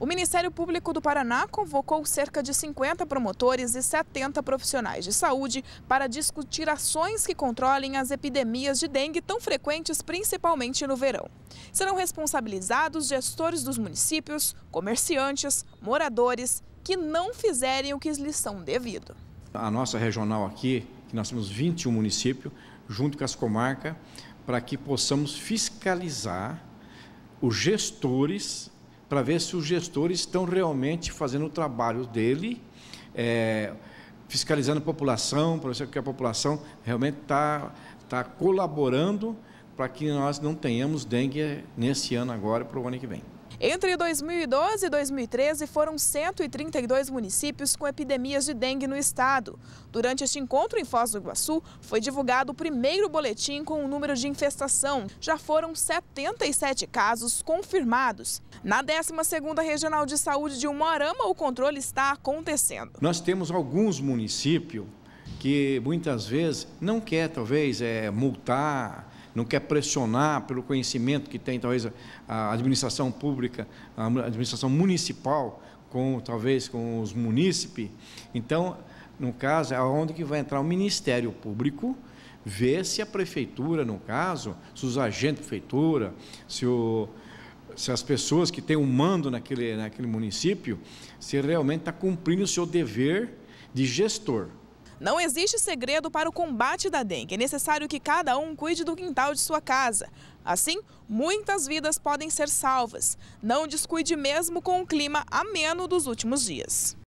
O Ministério Público do Paraná convocou cerca de 50 promotores e 70 profissionais de saúde para discutir ações que controlem as epidemias de dengue tão frequentes, principalmente no verão. Serão responsabilizados gestores dos municípios, comerciantes, moradores que não fizerem o que lhes são devido. A nossa regional aqui, que nós temos 21 municípios, junto com as comarcas, para que possamos fiscalizar os gestores para ver se os gestores estão realmente fazendo o trabalho dele, é, fiscalizando a população, para ver se a população realmente está tá colaborando para que nós não tenhamos dengue nesse ano agora e para o ano que vem. Entre 2012 e 2013, foram 132 municípios com epidemias de dengue no estado. Durante este encontro em Foz do Iguaçu, foi divulgado o primeiro boletim com o número de infestação. Já foram 77 casos confirmados. Na 12ª Regional de Saúde de Umuarama, o controle está acontecendo. Nós temos alguns municípios que muitas vezes não quer, talvez, é, multar não quer pressionar pelo conhecimento que tem talvez a administração pública, a administração municipal, com talvez com os munícipes. Então, no caso, é onde que vai entrar o Ministério Público, ver se a prefeitura, no caso, se os agentes da prefeitura, se, o, se as pessoas que têm o um mando naquele, naquele município, se realmente está cumprindo o seu dever de gestor. Não existe segredo para o combate da dengue. É necessário que cada um cuide do quintal de sua casa. Assim, muitas vidas podem ser salvas. Não descuide mesmo com o clima ameno dos últimos dias.